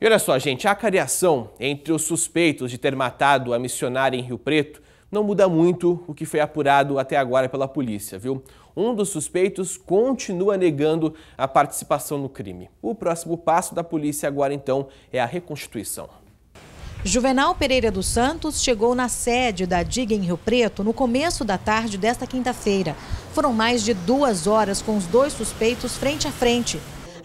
E olha só, gente, a cariação entre os suspeitos de ter matado a missionária em Rio Preto não muda muito o que foi apurado até agora pela polícia, viu? Um dos suspeitos continua negando a participação no crime. O próximo passo da polícia agora, então, é a reconstituição. Juvenal Pereira dos Santos chegou na sede da DIG em Rio Preto no começo da tarde desta quinta-feira. Foram mais de duas horas com os dois suspeitos frente a frente.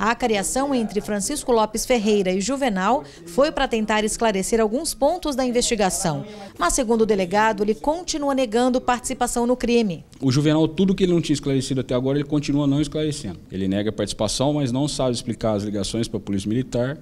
A acariação entre Francisco Lopes Ferreira e Juvenal foi para tentar esclarecer alguns pontos da investigação. Mas, segundo o delegado, ele continua negando participação no crime. O Juvenal, tudo que ele não tinha esclarecido até agora, ele continua não esclarecendo. Ele nega participação, mas não sabe explicar as ligações para a Polícia Militar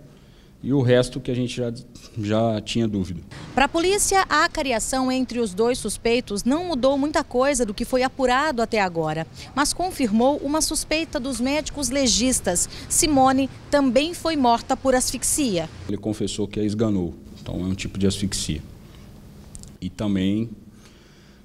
e o resto que a gente já, já tinha dúvida. Para a polícia, a cariação entre os dois suspeitos não mudou muita coisa do que foi apurado até agora, mas confirmou uma suspeita dos médicos legistas. Simone também foi morta por asfixia. Ele confessou que a esganou, então é um tipo de asfixia. E também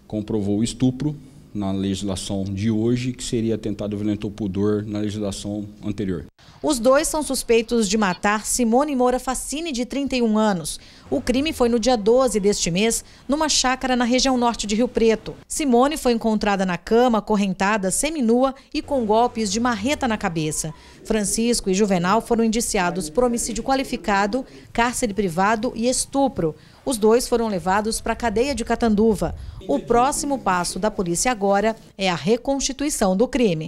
comprovou o estupro na legislação de hoje, que seria atentado violento ao pudor na legislação anterior. Os dois são suspeitos de matar Simone Moura Facine, de 31 anos. O crime foi no dia 12 deste mês, numa chácara na região norte de Rio Preto. Simone foi encontrada na cama, correntada, seminua e com golpes de marreta na cabeça. Francisco e Juvenal foram indiciados por homicídio qualificado, cárcere privado e estupro. Os dois foram levados para a cadeia de Catanduva. O próximo passo da polícia agora é a reconstituição do crime.